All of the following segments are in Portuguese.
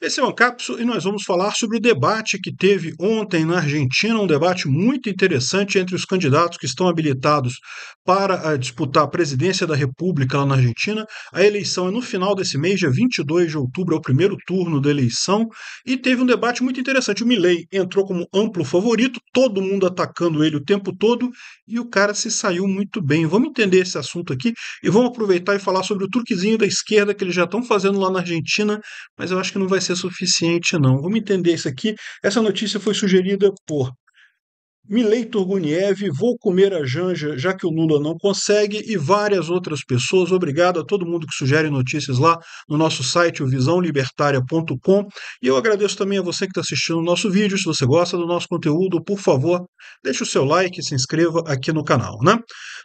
Esse é o Ancapso e nós vamos falar sobre o debate que teve ontem na Argentina, um debate muito interessante entre os candidatos que estão habilitados para eh, disputar a presidência da República lá na Argentina. A eleição é no final desse mês, dia 22 de outubro, é o primeiro turno da eleição, e teve um debate muito interessante. O Milley entrou como amplo favorito, todo mundo atacando ele o tempo todo, e o cara se saiu muito bem. Vamos entender esse assunto aqui e vamos aproveitar e falar sobre o turquezinho da esquerda que eles já estão fazendo lá na Argentina, mas eu acho que não vai ser ser suficiente, não. Vamos entender isso aqui. Essa notícia foi sugerida por Milei Turguniev, vou comer a Janja, já que o Lula não consegue, e várias outras pessoas. Obrigado a todo mundo que sugere notícias lá no nosso site, visãolibertária.com. E eu agradeço também a você que está assistindo o nosso vídeo. Se você gosta do nosso conteúdo, por favor, deixe o seu like e se inscreva aqui no canal. Né?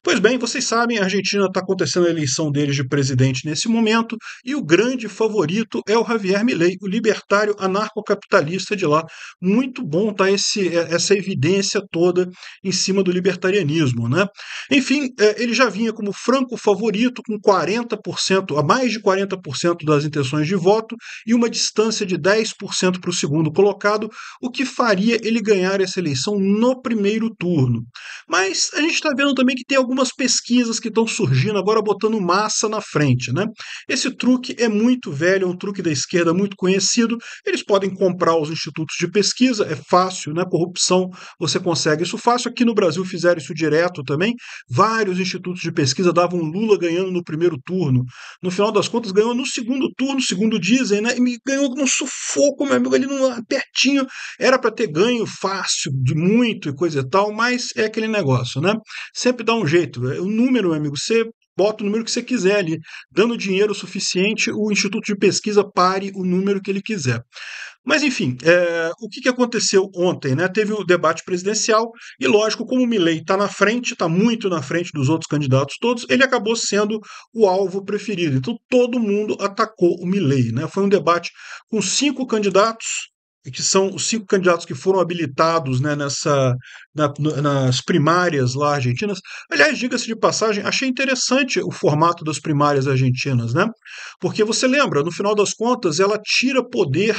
Pois bem, vocês sabem, a Argentina está acontecendo a eleição deles de presidente nesse momento, e o grande favorito é o Javier Milei, o libertário anarcocapitalista de lá. Muito bom tá esse, é, essa evidência toda em cima do libertarianismo. Né? Enfim, é, ele já vinha como franco favorito, com 40%, a mais de 40% das intenções de voto, e uma distância de 10% para o segundo colocado, o que faria ele ganhar essa eleição no primeiro turno. Mas a gente está vendo também que tem algumas pesquisas que estão surgindo agora botando massa na frente. Né? Esse truque é muito velho, é um truque da esquerda muito conhecido. Eles podem comprar os institutos de pesquisa, é fácil, né? Corrupção você consegue consegue isso fácil. Aqui no Brasil fizeram isso direto também. Vários institutos de pesquisa davam Lula ganhando no primeiro turno. No final das contas, ganhou no segundo turno, segundo dizem, né? E ganhou num sufoco, meu amigo, ali num pertinho. Era para ter ganho fácil, de muito e coisa e tal, mas é aquele negócio, né? Sempre dá um jeito. O é número, meu amigo, você bota o número que você quiser ali. Dando dinheiro suficiente, o instituto de pesquisa pare o número que ele quiser. Mas, enfim, é, o que, que aconteceu ontem? Né? Teve o debate presidencial e, lógico, como o Milley está na frente, está muito na frente dos outros candidatos todos, ele acabou sendo o alvo preferido. Então, todo mundo atacou o Milley. Né? Foi um debate com cinco candidatos, que são os cinco candidatos que foram habilitados né, nessa, na, nas primárias lá argentinas. Aliás, diga-se de passagem, achei interessante o formato das primárias argentinas, né? Porque você lembra, no final das contas, ela tira poder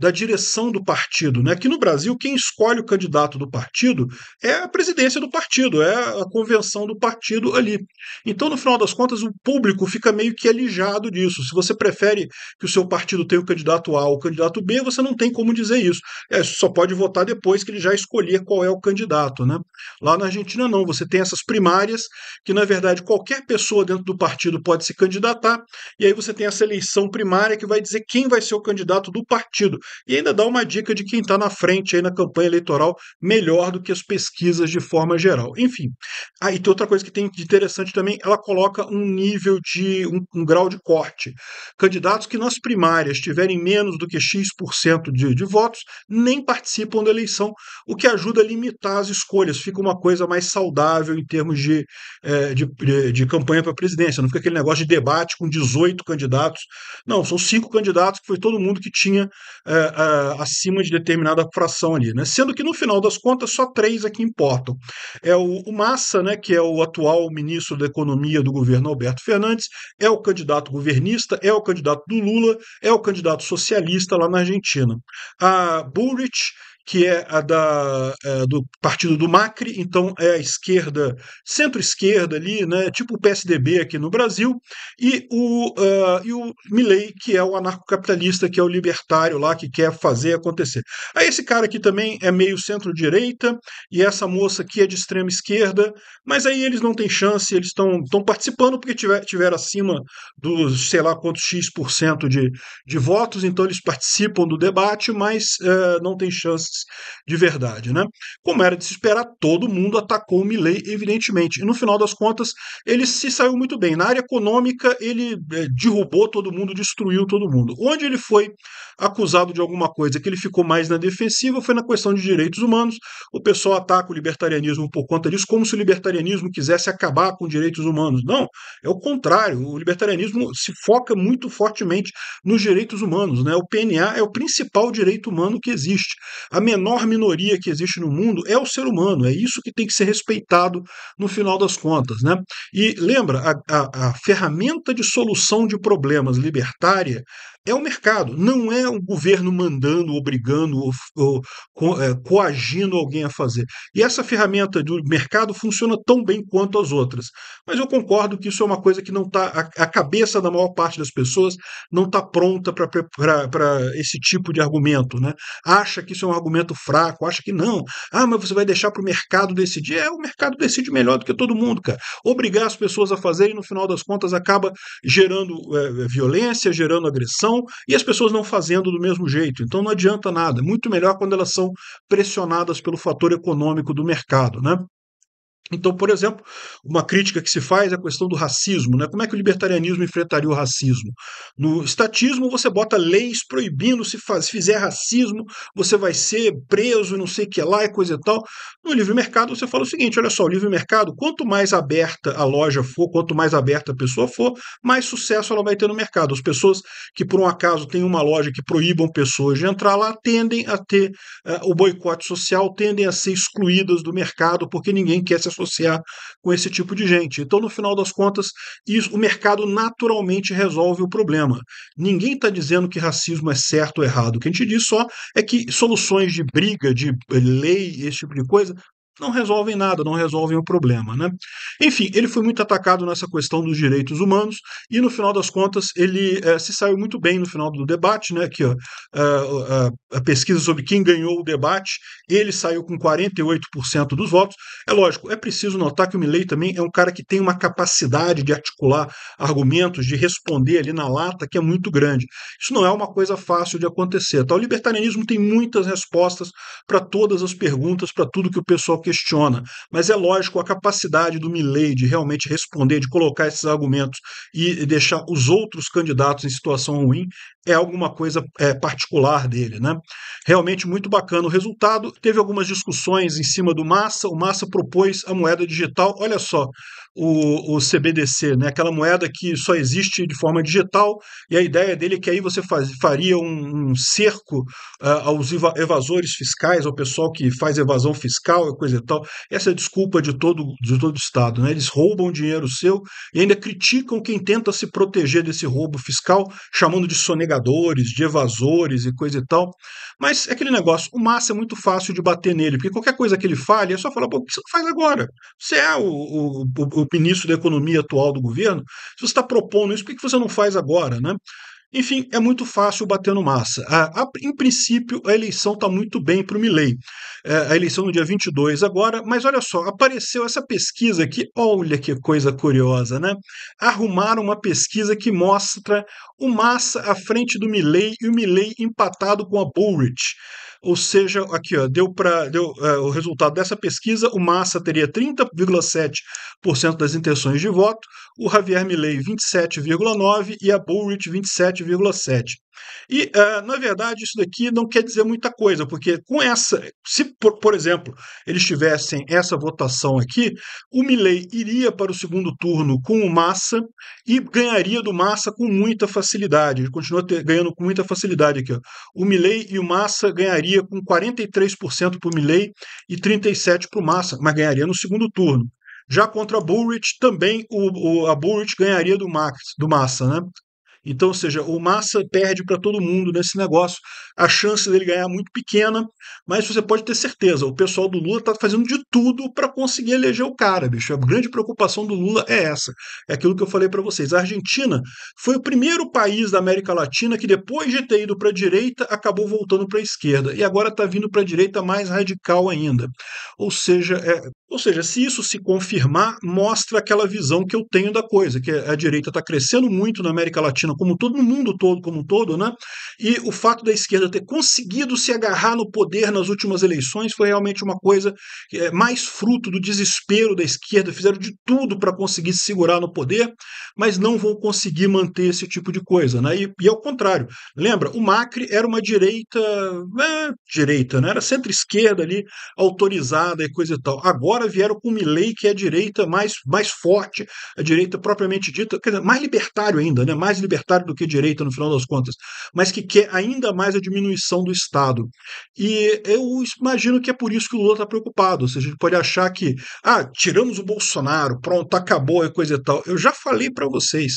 da direção do partido. Né? Aqui no Brasil, quem escolhe o candidato do partido é a presidência do partido, é a convenção do partido ali. Então, no final das contas, o público fica meio que alijado disso. Se você prefere que o seu partido tenha o candidato A ou o candidato B, você não tem como dizer isso. É, só pode votar depois que ele já escolher qual é o candidato. Né? Lá na Argentina, não. Você tem essas primárias que, na verdade, qualquer pessoa dentro do partido pode se candidatar, e aí você tem essa eleição primária que vai dizer quem vai ser o candidato do partido e ainda dá uma dica de quem está na frente aí na campanha eleitoral melhor do que as pesquisas de forma geral. Enfim, aí ah, tem outra coisa que tem de interessante também, ela coloca um nível de um, um grau de corte. Candidatos que nas primárias tiverem menos do que X% de, de votos nem participam da eleição, o que ajuda a limitar as escolhas, fica uma coisa mais saudável em termos de, eh, de, de, de campanha para a presidência, não fica aquele negócio de debate com 18 candidatos. Não, são cinco candidatos que foi todo mundo que tinha é, é, acima de determinada fração ali, né? Sendo que no final das contas só três aqui é importam. É o, o, Massa, né, que é o atual ministro da Economia do governo Alberto Fernandes, é o candidato governista, é o candidato do Lula, é o candidato socialista lá na Argentina. A Bullrich que é a da, é, do partido do Macri, então é a esquerda, centro-esquerda ali, né, tipo o PSDB aqui no Brasil, e o, uh, e o Milley, que é o anarcocapitalista, que é o libertário lá, que quer fazer acontecer. Aí esse cara aqui também é meio centro-direita, e essa moça aqui é de extrema esquerda, mas aí eles não têm chance, eles estão participando porque tiver, tiveram acima dos sei lá quantos X% por cento de, de votos, então eles participam do debate, mas uh, não tem chance interesses de verdade. Né? Como era de se esperar, todo mundo atacou o Milley, evidentemente. E no final das contas, ele se saiu muito bem. Na área econômica, ele é, derrubou todo mundo, destruiu todo mundo. Onde ele foi acusado de alguma coisa que ele ficou mais na defensiva foi na questão de direitos humanos. O pessoal ataca o libertarianismo por conta disso, como se o libertarianismo quisesse acabar com direitos humanos. Não, é o contrário. O libertarianismo se foca muito fortemente nos direitos humanos. Né? O PNA é o principal direito humano que existe. A a menor minoria que existe no mundo é o ser humano, é isso que tem que ser respeitado no final das contas. Né? E lembra, a, a, a ferramenta de solução de problemas libertária é o mercado, não é o governo mandando, obrigando ou, ou co, é, coagindo alguém a fazer. E essa ferramenta do mercado funciona tão bem quanto as outras. Mas eu concordo que isso é uma coisa que não está. A, a, cabeça da maior parte das pessoas não está pronta para esse tipo de argumento. Né? Acha que isso é um argumento fraco, acha que não. Ah, mas você vai deixar para o mercado decidir. É, o mercado decide melhor do que todo mundo, cara. Obrigar as pessoas a fazerem, no final das contas, acaba gerando é, violência, gerando agressão pressão e as pessoas não fazendo do mesmo jeito. Então não adianta nada. É muito melhor quando elas são pressionadas pelo fator econômico do mercado, né? Então, por exemplo, uma crítica que se faz é a questão do racismo. Né? Como é que o libertarianismo enfrentaria o racismo? No estatismo, você bota leis proibindo, se, faz, se fizer racismo, você vai ser preso, não sei o que lá e coisa e tal. No livre mercado, você fala o seguinte: olha só, o livre mercado, quanto mais aberta a loja for, quanto mais aberta a pessoa for, mais sucesso ela vai ter no mercado. As pessoas que, por um acaso, têm uma loja que proíbam pessoas de entrar lá, tendem a ter uh, o boicote social, tendem a ser excluídas do mercado, porque ninguém quer se associar com esse tipo de gente. Então, no final das contas, isso, o mercado naturalmente resolve o problema. Ninguém está dizendo que racismo é certo ou errado. O que a gente diz só é que soluções de briga, de lei, esse tipo de coisa, não resolvem nada, não resolvem o problema. Né? Enfim, ele foi muito atacado nessa questão dos direitos humanos e, no final das contas, ele é, se saiu muito bem no final do debate. Né? Que ó, a, eh, a, a pesquisa sobre quem ganhou o debate, ele saiu com 48% dos votos. É lógico, é preciso notar que o Milley também é um cara que tem uma capacidade de articular argumentos, de responder ali na lata, que é muito grande. Isso não é uma coisa fácil de acontecer. Tá? O libertarianismo tem muitas respostas para todas as perguntas, para tudo que o pessoal quer questiona. Mas é lógico, a capacidade do Milley de realmente responder, de colocar esses argumentos e deixar os outros candidatos em situação ruim é alguma coisa é, particular dele. Né? Realmente muito bacana o resultado. Teve algumas discussões em cima do Massa. O Massa propôs a moeda digital. Olha só, o, o CBDC, né? aquela moeda que só existe de forma digital, e a ideia dele é que aí você faz, faria um, um cerco uh, aos evasores fiscais, ao pessoal que faz evasão fiscal e coisa e tal. Essa é a desculpa de todo, de todo o Estado. Né? Eles roubam dinheiro seu e ainda criticam quem tenta se proteger desse roubo fiscal, chamando de sonegadores, de evasores e coisa e tal. Mas é aquele negócio, o Massa é muito fácil de bater nele, porque qualquer coisa que ele fale é só falar, pô, o que você faz agora? Você é o, o, o, o ministro da economia atual do governo, se você está propondo isso, por que você não faz agora, né? Enfim, é muito fácil bater no massa. A, ah, a, em princípio, a eleição está muito bem para o Milley. É, a eleição no dia 22 agora, mas olha só, apareceu essa pesquisa aqui, olha que coisa curiosa, né? Arrumaram uma pesquisa que mostra o Massa à frente do Milley e o Milley empatado com a Bullrich. Ou seja, aqui ó, deu para deu, é, o resultado dessa pesquisa, o Massa teria 30,7% das intenções de voto, o Javier Milei 27,9 e a Bullrich 27,7. E, uh, na verdade, isso daqui não quer dizer muita coisa, porque com essa, se, por, por exemplo, eles tivessem essa votação aqui, o Milley iria para o segundo turno com o Massa e ganharia do Massa com muita facilidade. Ele continua ter, ganhando com muita facilidade aqui. Ó. O Milley e o Massa ganhariam com 43% para o Milley e 37% para o Massa, mas ganharia no segundo turno. Já contra a Bullrich, também o, o, a Bullrich ganharia do, Max, do Massa, né? Então, ou seja, o Massa perde para todo mundo nesse negócio. A chance dele ganhar é muito pequena, mas você pode ter certeza, o pessoal do Lula está fazendo de tudo para conseguir eleger o cara, bicho. A grande preocupação do Lula é essa. É aquilo que eu falei para vocês. A Argentina foi o primeiro país da América Latina que depois de ter ido para a direita, acabou voltando para a esquerda e agora está vindo para a direita mais radical ainda. Ou seja, é, ou seja, se isso se confirmar, mostra aquela visão que eu tenho da coisa, que a direita está crescendo muito na América Latina não, como todo no mundo todo, como todo, né? E o fato da esquerda ter conseguido se agarrar no poder nas últimas eleições foi realmente uma coisa é, mais fruto do desespero da esquerda. Fizeram de tudo para conseguir se segurar no poder, mas não vão conseguir manter esse tipo de coisa, né? E, e ao contrário, lembra? O Macri era uma direita, é, direita, né? Era centro-esquerda ali, autorizada e coisa e tal. Agora vieram com o Milley, que é a direita mais, mais forte, a direita propriamente dita, dizer, mais libertário ainda, né? Mais libertário libertário do que direita, no final das contas, mas que quer ainda mais a diminuição do Estado. E eu imagino que é por isso que o Lula está preocupado. Ou seja, a gente pode achar que, ah, tiramos o Bolsonaro, pronto, acabou, é coisa e tal. Eu já falei para vocês,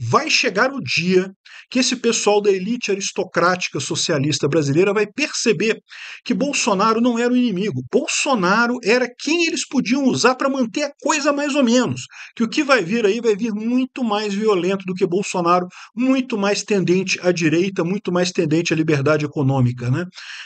vai chegar o dia que esse pessoal da elite aristocrática socialista brasileira vai perceber que Bolsonaro não era o inimigo. Bolsonaro era quem eles podiam usar para manter a coisa mais ou menos. Que o que vai vir aí vai vir muito mais violento do que Bolsonaro, muito mais tendente à direita, muito mais tendente à liberdade econômica. Né?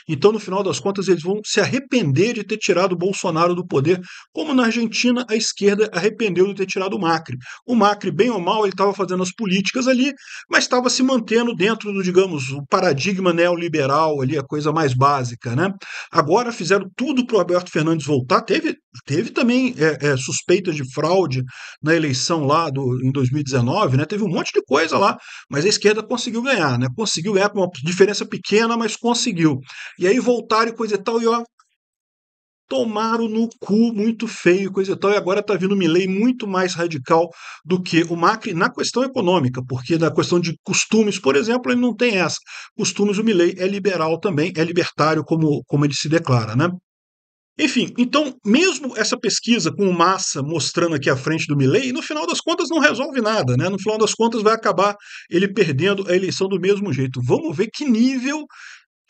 Então, no final das contas, eles vão se arrepender de ter tirado Bolsonaro do poder, como na Argentina a esquerda arrependeu de ter tirado o Macri. O Macri, bem ou mal, ele estava fazendo as políticas ali, mas estava se mantendo dentro do, digamos, o paradigma neoliberal ali, a coisa mais básica. Né? Agora fizeram tudo para o Roberto Fernandes voltar, teve, teve também é, é, suspeitas de fraude na eleição lá do, em 2019, né? teve um monte de coisa lá mas a esquerda conseguiu ganhar, né? Conseguiu ganhar com uma diferença pequena, mas conseguiu. E aí voltaram e coisa e tal, e ó, tomaram no cu muito feio, coisa e tal, e agora está vindo o lei muito mais radical do que o Macri na questão econômica, porque na questão de costumes, por exemplo, ele não tem essa. Costumes, o Milley é liberal também, é libertário como, como ele se declara, né? Enfim, então, mesmo essa pesquisa com o Massa mostrando aqui a frente do Milley, no final das contas não resolve nada, né? No final das contas vai acabar ele perdendo a eleição do mesmo jeito. Vamos ver que nível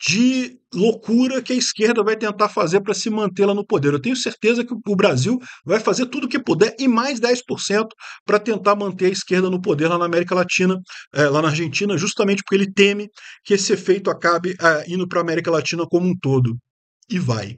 de loucura que a esquerda vai tentar fazer para se mantê-la no poder. Eu tenho certeza que o Brasil vai fazer tudo o que puder e mais 10% para tentar manter a esquerda no poder lá na América Latina, é, lá na Argentina, justamente porque ele teme que esse efeito acabe é, indo para a América Latina como um todo. E vai.